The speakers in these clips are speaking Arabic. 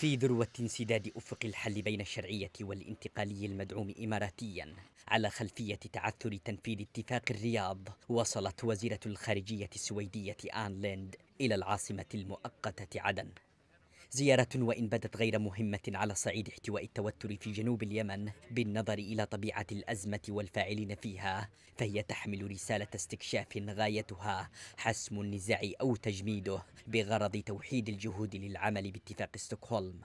في ذروة انسداد أفق الحل بين الشرعية والانتقالي المدعوم إماراتيا على خلفية تعثر تنفيذ اتفاق الرياض وصلت وزيرة الخارجية السويدية آن ليند إلى العاصمة المؤقتة عدن زيارة وإن بدت غير مهمة على صعيد احتواء التوتر في جنوب اليمن بالنظر إلى طبيعة الأزمة والفاعلين فيها فهي تحمل رسالة استكشاف غايتها حسم النزاع أو تجميده بغرض توحيد الجهود للعمل باتفاق ستوكهولم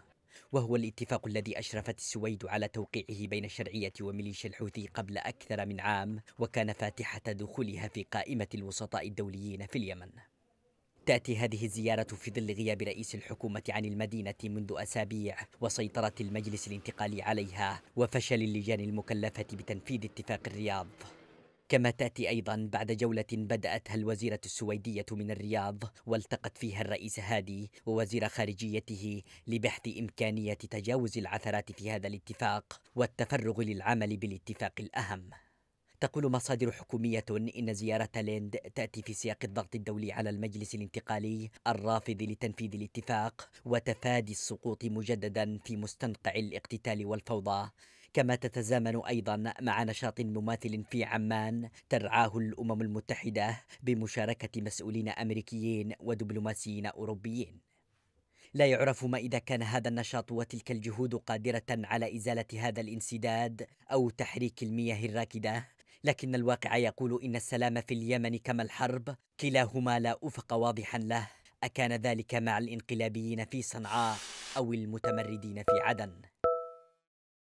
وهو الاتفاق الذي أشرفت السويد على توقيعه بين الشرعية وميليشيا الحوثي قبل أكثر من عام وكان فاتحة دخولها في قائمة الوسطاء الدوليين في اليمن تأتي هذه الزيارة في ظل غياب رئيس الحكومة عن المدينة منذ أسابيع وسيطرة المجلس الانتقالي عليها وفشل اللجان المكلفة بتنفيذ اتفاق الرياض كما تأتي أيضا بعد جولة بدأتها الوزيرة السويدية من الرياض والتقت فيها الرئيس هادي ووزير خارجيته لبحث إمكانية تجاوز العثرات في هذا الاتفاق والتفرغ للعمل بالاتفاق الأهم تقول مصادر حكومية إن زيارة ليند تأتي في سياق الضغط الدولي على المجلس الانتقالي الرافض لتنفيذ الاتفاق وتفادي السقوط مجددا في مستنقع الاقتتال والفوضى كما تتزامن ايضا مع نشاط مماثل في عمان ترعاه الامم المتحده بمشاركه مسؤولين امريكيين ودبلوماسيين اوروبيين لا يعرف ما اذا كان هذا النشاط وتلك الجهود قادره على ازاله هذا الانسداد او تحريك المياه الراكده لكن الواقع يقول إن السلام في اليمن كما الحرب كلاهما لا أفق واضحا له أكان ذلك مع الانقلابيين في صنعاء أو المتمردين في عدن